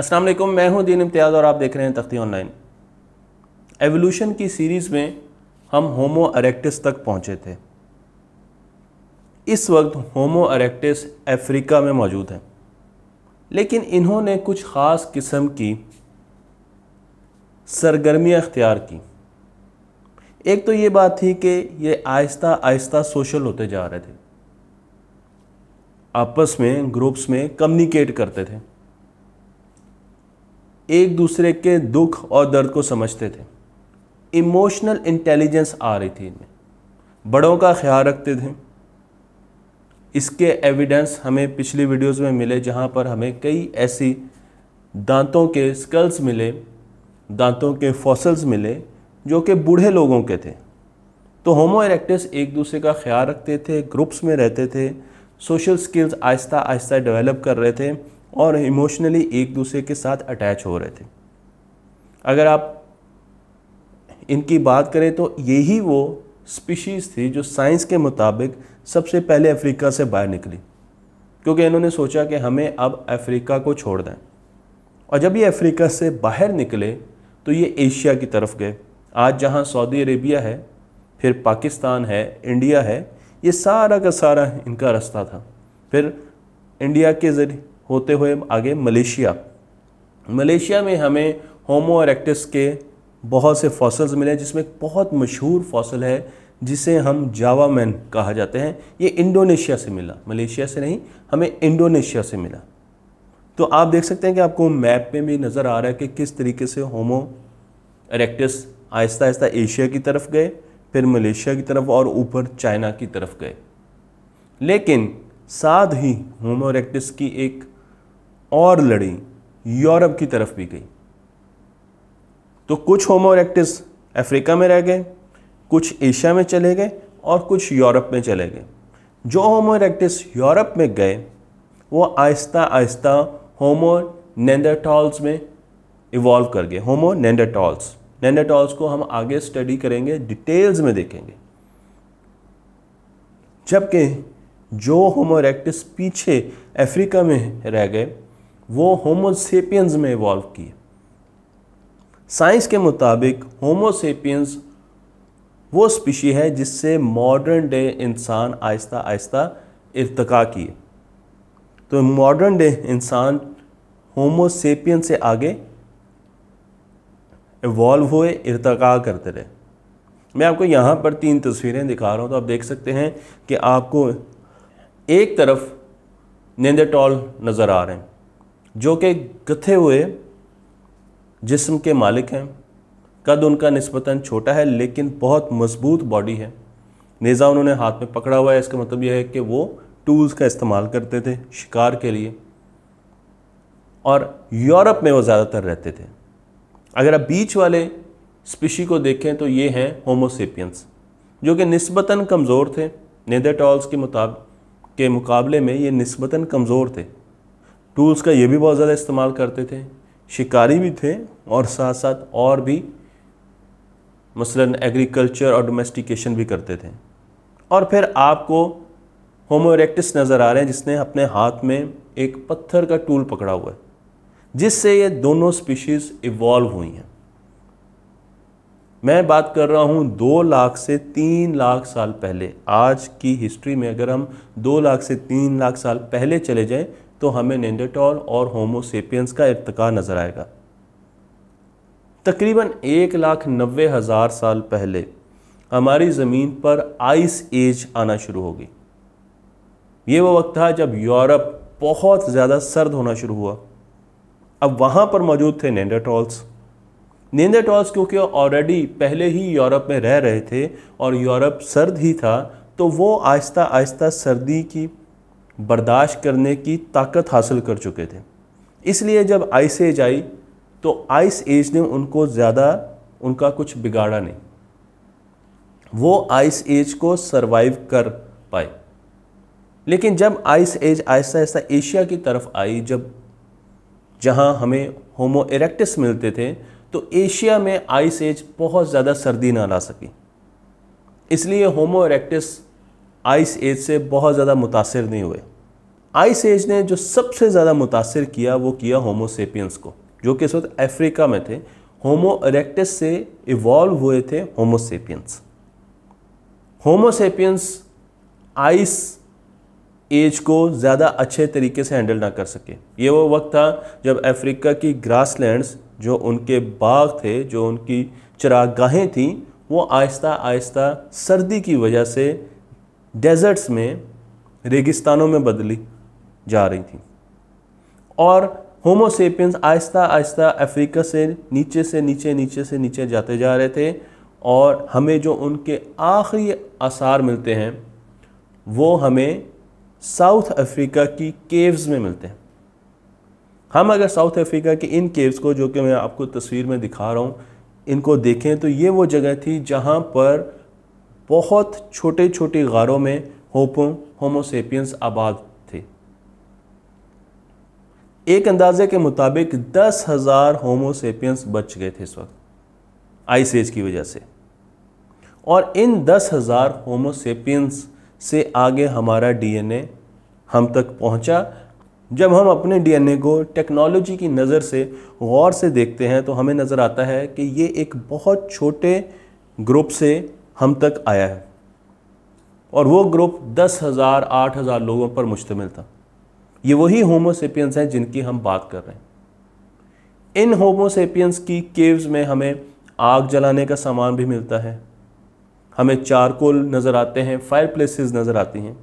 अस्सलाम वालेकुम मैं हूं दीन इम्तियाज़ और आप देख रहे हैं तख्ती ऑनलाइन एवोल्यूशन की सीरीज़ में हम होमो अरेक्टिस तक पहुंचे थे इस वक्त होमो अरेक्टिस अफ्रीका में मौजूद हैं लेकिन इन्होंने कुछ ख़ास किस्म की सरगर्मियाँ अख्तियार की एक तो ये बात थी कि ये आहिस्ता आहिस्ता सोशल होते जा रहे थे आपस में ग्रुप्स में कम्युनिकेट करते थे एक दूसरे के दुख और दर्द को समझते थे इमोशनल इंटेलिजेंस आ रही थी इनमें बड़ों का ख्याल रखते थे इसके एविडेंस हमें पिछली वीडियोस में मिले जहाँ पर हमें कई ऐसी दांतों के स्कल्स मिले दांतों के फॉसल्स मिले जो कि बूढ़े लोगों के थे तो होमो इरेक्टस एक दूसरे का ख्याल रखते थे ग्रुप्स में रहते थे सोशल स्किल्स आहिस्ता आहिस्ता डेवलप कर रहे थे और इमोशनली एक दूसरे के साथ अटैच हो रहे थे अगर आप इनकी बात करें तो यही वो स्पीशीज़ थी जो साइंस के मुताबिक सबसे पहले अफ्रीका से बाहर निकली क्योंकि इन्होंने सोचा कि हमें अब अफ्रीका को छोड़ दें और जब ये अफ्रीका से बाहर निकले तो ये एशिया की तरफ गए आज जहाँ सऊदी अरेबिया है फिर पाकिस्तान है इंडिया है ये सारा का सारा इनका रास्ता था फिर इंडिया के ज़रिए होते हुए आगे मलेशिया मलेशिया में हमें होमो इरेक्टस के बहुत से फॉसल्स मिले जिसमें एक बहुत मशहूर फॉसल है जिसे हम जावा मैन कहा जाते हैं ये इंडोनेशिया से मिला मलेशिया से नहीं हमें इंडोनेशिया से मिला तो आप देख सकते हैं कि आपको मैप में भी नज़र आ रहा है कि किस तरीके से होमो इरेक्टस आहिस्ता आहिस्ता एशिया की तरफ गए फिर मलेशिया की तरफ और ऊपर चाइना की तरफ गए लेकिन साथ ही होमो इरेक्टस की एक और लड़ी यूरोप की तरफ भी गई तो कुछ होमो अफ्रीका में रह गए कुछ एशिया में चले गए और कुछ यूरोप में चले गए जो होमो यूरोप में गए वो आहिस्ता आहिस्ता होमो नेंडरटॉल्स में इवॉल्व कर गए होमो नेंडरटॉल्स नेंडरटॉल्स को हम आगे स्टडी करेंगे डिटेल्स में देखेंगे जबकि जो होमो पीछे अफ्रीका में रह गए वो होमोसेपियंस में इवॉल्व किए साइंस के मुताबिक होमोसेपियंस वो स्पीशी है जिससे मॉडर्न डे इंसान आहिस्ता आहिस्ता इर्तका किए तो मॉडर्न डे इंसान होमोसेपियन से आगे इवॉल्व हुए इर्तका करते रहे मैं आपको यहाँ पर तीन तस्वीरें दिखा रहा हूँ तो आप देख सकते हैं कि आपको एक तरफ नेंदेटॉल नज़र आ रहे हैं जो कि गथे हुए जिस्म के मालिक हैं कद उनका नस्बता छोटा है लेकिन बहुत मजबूत बॉडी है नेज़ा उन्होंने हाथ में पकड़ा हुआ है इसका मतलब यह है कि वो टूल्स का इस्तेमाल करते थे शिकार के लिए और यूरोप में वो ज़्यादातर रहते थे अगर आप बीच वाले स्पीशी को देखें तो ये हैं होमोसेपियंस जो कि नस्बता कमज़ोर थे टॉल्स के मुताब के मुकाबले में ये नस्बता कमज़ोर थे टूल्स का ये भी बहुत ज़्यादा इस्तेमाल करते थे शिकारी भी थे और साथ साथ और भी मसलन एग्रीकल्चर और डोमेस्टिकेशन भी करते थे और फिर आपको होमोरेक्टिस नज़र आ रहे हैं जिसने अपने हाथ में एक पत्थर का टूल पकड़ा हुआ है जिससे ये दोनों स्पीशीज़ इवॉल्व हुई हैं मैं बात कर रहा हूँ दो लाख से तीन लाख साल पहले आज की हिस्ट्री में अगर हम दो लाख से तीन लाख साल पहले चले जाएं तो हमें नेंडेटॉल और होमोसेपियंस का इरतका नज़र आएगा तकरीबन एक लाख नबे हज़ार साल पहले हमारी ज़मीन पर आइस एज आना शुरू हो गई ये वो वक्त था जब यूरोप बहुत ज़्यादा सर्द होना शुरू हुआ अब वहाँ पर मौजूद थे नेंडाटॉल्स नेंडाटॉल्स क्योंकि ऑलरेडी पहले ही यूरोप में रह रहे थे और यूरोप सर्द ही था तो वो आहिस्ता आहिस्ता सर्दी की बर्दाश्त करने की ताकत हासिल कर चुके थे इसलिए जब आइस एज आई तो आइस एज ने उनको ज़्यादा उनका कुछ बिगाड़ा नहीं वो आइस एज को सरवाइव कर पाए लेकिन जब आइस एज आहिस्ता आहिस्ता एशिया की तरफ आई जब जहाँ हमें होमो इरेक्टस मिलते थे तो एशिया में आइस एज बहुत ज़्यादा सर्दी ना ला सकी इसलिए होमो इरेक्टस आइस एज से बहुत ज़्यादा मुतासर नहीं हुए आइस एज ने जो सबसे ज़्यादा मुतासर किया वो किया होमोसेपियंस को जो कि इस वक्त अफ्रीका में थे होमो इरेक्टस से इवॉल्व हुए थे होमोसेपियंस होमोसेपियंस आइस एज को ज़्यादा अच्छे तरीके से हैंडल ना कर सके ये वो वक्त था जब अफ्रीका की ग्रासलैंड्स जो उनके बाग थे जो उनकी चरागाहें थीं वो आहिस्ता आहिस्ता सर्दी की वजह से डेजर्ट्स में रेगिस्तानों में बदली जा रही थी और होमोसेपियंस आहिस्ता आहिस्ता अफ्रीका से नीचे से नीचे नीचे से नीचे जाते जा रहे थे और हमें जो उनके आखिरी आसार मिलते हैं वो हमें साउथ अफ्रीका की केव्स में मिलते हैं हम अगर साउथ अफ्रीका के इन केव्स को जो कि मैं आपको तस्वीर में दिखा रहा हूँ इनको देखें तो ये वो जगह थी जहाँ पर बहुत छोटे छोटे गारों में होपो होमोसेपियंस आबाद थे एक अंदाजे के मुताबिक दस हज़ार होमोसेपियंस बच गए थे इस वक्त आइस एज की वजह से और इन दस हज़ार होमोसेपियंस से आगे हमारा डीएनए हम तक पहुंचा जब हम अपने डीएनए को टेक्नोलॉजी की नज़र से गौर से देखते हैं तो हमें नज़र आता है कि ये एक बहुत छोटे ग्रुप से हम तक आया है और वो ग्रुप दस हज़ार आठ हज़ार लोगों पर मुश्तमिल था ये वही होमोसेपियंस हैं जिनकी हम बात कर रहे हैं इन होमोसेपियंस की केव्स में हमें आग जलाने का सामान भी मिलता है हमें चारकोल नज़र आते हैं फायर प्लेसेस नज़र आती हैं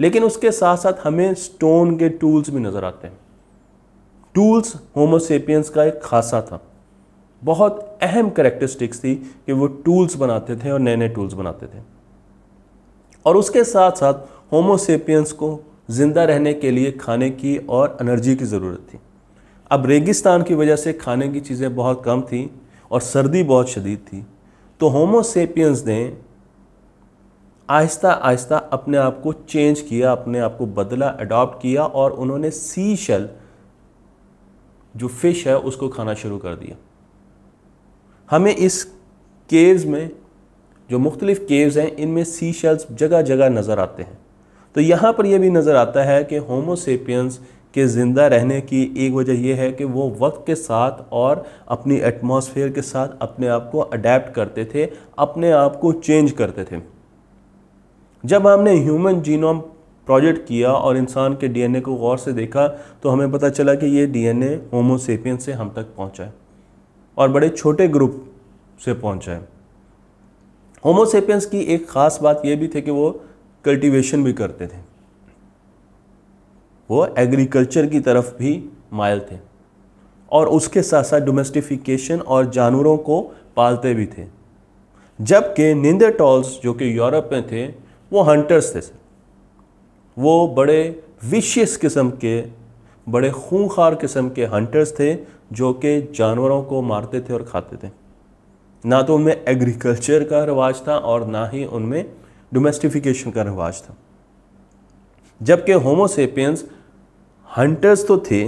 लेकिन उसके साथ साथ हमें स्टोन के टूल्स भी नज़र आते हैं टूल्स होमोसेपियंस का एक खासा था बहुत अहम करेक्टरिस्टिक्स थी कि वो टूल्स बनाते थे और नए नए टूल्स बनाते थे और उसके साथ साथ होमोसेपियंस को ज़िंदा रहने के लिए खाने की और एनर्जी की ज़रूरत थी अब रेगिस्तान की वजह से खाने की चीज़ें बहुत कम थी और सर्दी बहुत शदीद थी तो होमोसेपियंस ने आहिस्ता आहिस्ता अपने आप को चेंज किया अपने आप को बदला अडॉप्ट किया और उन्होंने सी शल जो फिश है उसको खाना शुरू कर दिया हमें इस केव्स में जो मुख्तलिफ़ केव्स हैं इनमें सी शेल्स जगह जगह नज़र आते हैं तो यहाँ पर यह भी नज़र आता है कि होमोसेपियंस के ज़िंदा रहने की एक वजह यह है कि वो वक्त के साथ और अपनी एटमॉस्फेयर के साथ अपने आप को अडेप्ट करते थे अपने आप को चेंज करते थे जब हमने ह्यूमन जीनोम प्रोजेक्ट किया और इंसान के डीएनए को गौर से देखा तो हमें पता चला कि ये डीएनए होमोसेपियन से हम तक पहुँचा है और बड़े छोटे ग्रुप से पहुंचा है होमोसेपियंस की एक ख़ास बात यह भी थी कि वो कल्टीवेशन भी करते थे वो एग्रीकल्चर की तरफ भी मायल थे और उसके साथ साथ डोमेस्टिफिकेशन और जानवरों को पालते भी थे जबकि निंदर टॉल्स जो कि यूरोप में थे वो हंटर्स थे वो बड़े विशेष किस्म के बड़े खूंखार किस्म के हंटर्स थे जो कि जानवरों को मारते थे और खाते थे ना तो उनमें एग्रीकल्चर का रवाज था और ना ही उनमें डोमेस्टिफिकेशन का रवाज था जबकि होमोसेपियंस हंटर्स तो थे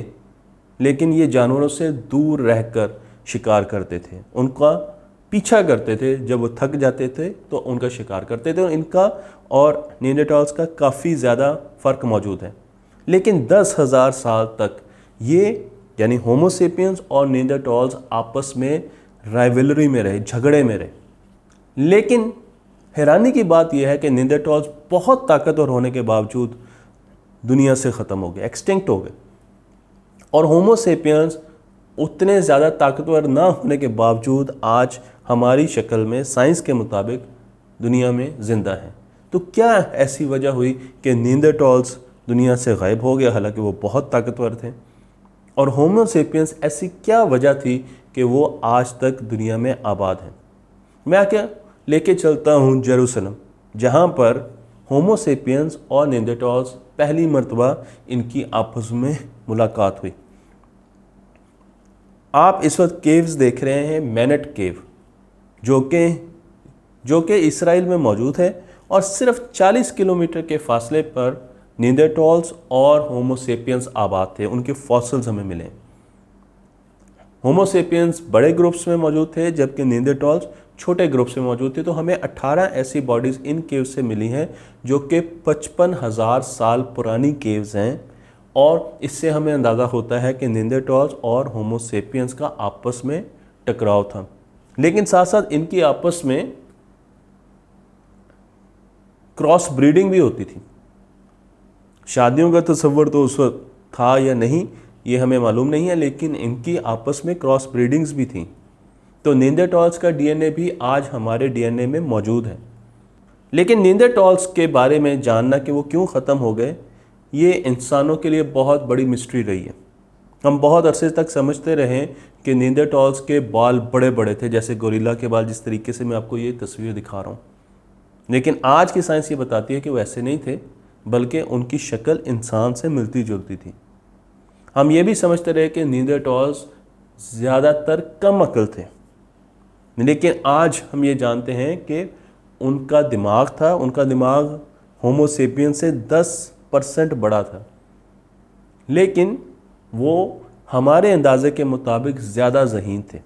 लेकिन ये जानवरों से दूर रहकर शिकार करते थे उनका पीछा करते थे जब वो थक जाते थे तो उनका शिकार करते थे और इनका और नीडेटॉल्स का काफ़ी ज़्यादा फ़र्क मौजूद है लेकिन दस हज़ार साल तक ये यानी होमोसेपियंस और निंदरटॉल्स आपस में राइवलरी में रहे झगड़े में रहे लेकिन हैरानी की बात यह है कि निंदरटॉल्स बहुत ताकतवर होने के बावजूद दुनिया से ख़त्म हो गए एक्सटिंक्ट हो गए और होमोसेपियंस उतने ज़्यादा ताकतवर ना होने के बावजूद आज हमारी शक्ल में साइंस के मुताबिक दुनिया में ज़िंदा हैं तो क्या ऐसी वजह हुई कि नींदरटॉल्स दुनिया से गायब हो गया हालांकि वो बहुत ताकतवर थे और होमोसेपियंस ऐसी क्या वजह थी कि वो आज तक दुनिया में आबाद हैं मैं आके लेके चलता हूँ जेरूसलम जहाँ पर होमोसेपियंस और नेंदेटॉल्स पहली मरतबा इनकी आपस में मुलाकात हुई आप इस वक्त केव्स देख रहे हैं मैनेट केव जो कि जो कि इसराइल में मौजूद है और सिर्फ 40 किलोमीटर के फासले पर निंदरटॉल्स और होमोसेपियंस आबाद थे उनके फॉसल्स हमें मिले होमोसेपियंस बड़े ग्रुप्स में मौजूद थे जबकि निंदरटॉल्स छोटे ग्रुप्स में मौजूद थे तो हमें 18 ऐसी बॉडीज़ इन केव से मिली हैं जो कि पचपन हज़ार साल पुरानी केव्स हैं और इससे हमें अंदाज़ा होता है कि नींदेटॉल्स और होमोसेपियंस का आपस में टकराव था लेकिन साथ साथ इनकी आपस में क्रॉस ब्रीडिंग भी होती थी शादियों का तस्वर तो उस वक्त था या नहीं ये हमें मालूम नहीं है लेकिन इनकी आपस में क्रॉस ब्रीडिंग्स भी थी तो नींदे टॉल्स का डीएनए भी आज हमारे डीएनए में मौजूद है लेकिन नींदे टॉल्स के बारे में जानना कि वो क्यों ख़त्म हो गए ये इंसानों के लिए बहुत बड़ी मिस्ट्री रही है हम बहुत अरसे तक समझते रहे कि नींदे टॉल्स के बाल बड़े बड़े थे जैसे गोरिल्ला के बाल जिस तरीके से मैं आपको ये तस्वीर दिखा रहा हूँ लेकिन आज की साइंस ये बताती है कि वो ऐसे नहीं थे बल्कि उनकी शक्ल इंसान से मिलती जुलती थी हम ये भी समझते रहे कि टॉस ज़्यादातर कम अकल थे लेकिन आज हम ये जानते हैं कि उनका दिमाग था उनका दिमाग होमोसेपियन से 10 परसेंट बड़ा था लेकिन वो हमारे अंदाजे के मुताबिक ज़्यादा जहीन थे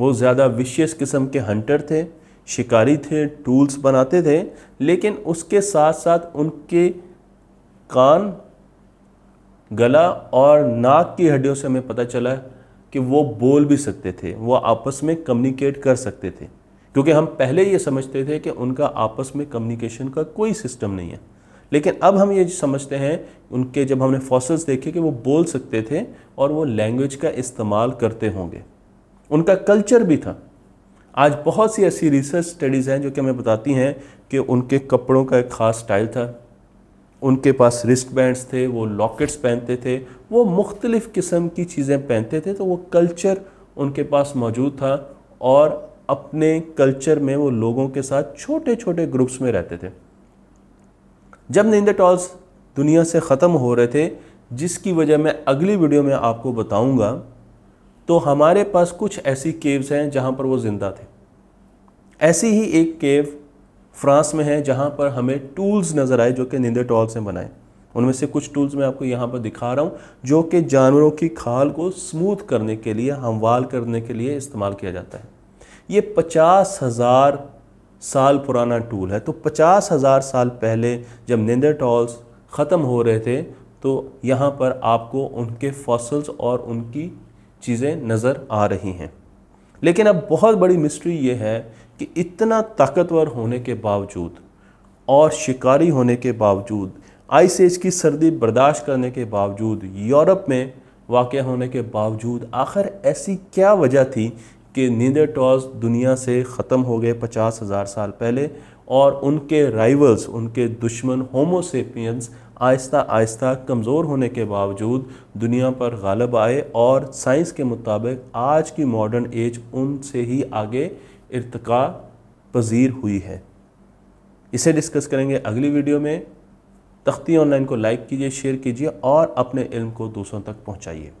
वो ज़्यादा विशेष किस्म के हंटर थे शिकारी थे टूल्स बनाते थे लेकिन उसके साथ साथ उनके कान गला और नाक की हड्डियों से हमें पता चला कि वो बोल भी सकते थे वो आपस में कम्युनिकेट कर सकते थे क्योंकि हम पहले ये समझते थे कि उनका आपस में कम्युनिकेशन का कोई सिस्टम नहीं है लेकिन अब हम ये समझते हैं उनके जब हमने फॉसल्स देखे कि वो बोल सकते थे और वो लैंग्वेज का इस्तेमाल करते होंगे उनका कल्चर भी था आज बहुत सी ऐसी रिसर्च स्टडीज़ हैं जो कि हमें बताती हैं कि उनके कपड़ों का एक ख़ास स्टाइल था उनके पास रिस्ट बैंड्स थे वो लॉकेट्स पहनते थे वो मुख्तलिफ़ किस्म की चीज़ें पहनते थे तो वो कल्चर उनके पास मौजूद था और अपने कल्चर में वो लोगों के साथ छोटे छोटे ग्रुप्स में रहते थे जब टॉल्स दुनिया से ख़त्म हो रहे थे जिसकी वजह मैं अगली वीडियो में आपको बताऊंगा तो हमारे पास कुछ ऐसी केव्स हैं जहाँ पर वो ज़िंदा थे ऐसी ही एक केव फ्रांस में है जहाँ पर हमें टूल्स नज़र आए जो कि निंदे टॉल्स ने बनाए उनमें से कुछ टूल्स मैं आपको यहाँ पर दिखा रहा हूँ जो कि जानवरों की खाल को स्मूथ करने के लिए हमवाल करने के लिए इस्तेमाल किया जाता है ये पचास हज़ार साल पुराना टूल है तो पचास हज़ार साल पहले जब निंदे टॉल्स ख़त्म हो रहे थे तो यहाँ पर आपको उनके फॉसल्स और उनकी चीज़ें नज़र आ रही हैं लेकिन अब बहुत बड़ी मिस्ट्री ये है कि इतना ताकतवर होने के बावजूद और शिकारी होने के बावजूद आइस एज की सर्दी बर्दाश्त करने के बावजूद यूरोप में वाक़ होने के बावजूद आखिर ऐसी क्या वजह थी कि टॉस दुनिया से ख़त्म हो गए पचास हज़ार साल पहले और उनके राइवल्स उनके दुश्मन होमोसेपियंस आहिस्ता आहिस्ता कमज़ोर होने के बावजूद दुनिया पर गालब आए और साइंस के मुताबिक आज की मॉडर्न एज उनसे ही आगे इरतका पजीर हुई है इसे डिस्कस करेंगे अगली वीडियो में तख्ती ऑनलाइन को लाइक कीजिए शेयर कीजिए और अपने इल्म को दूसरों तक पहुँचाइए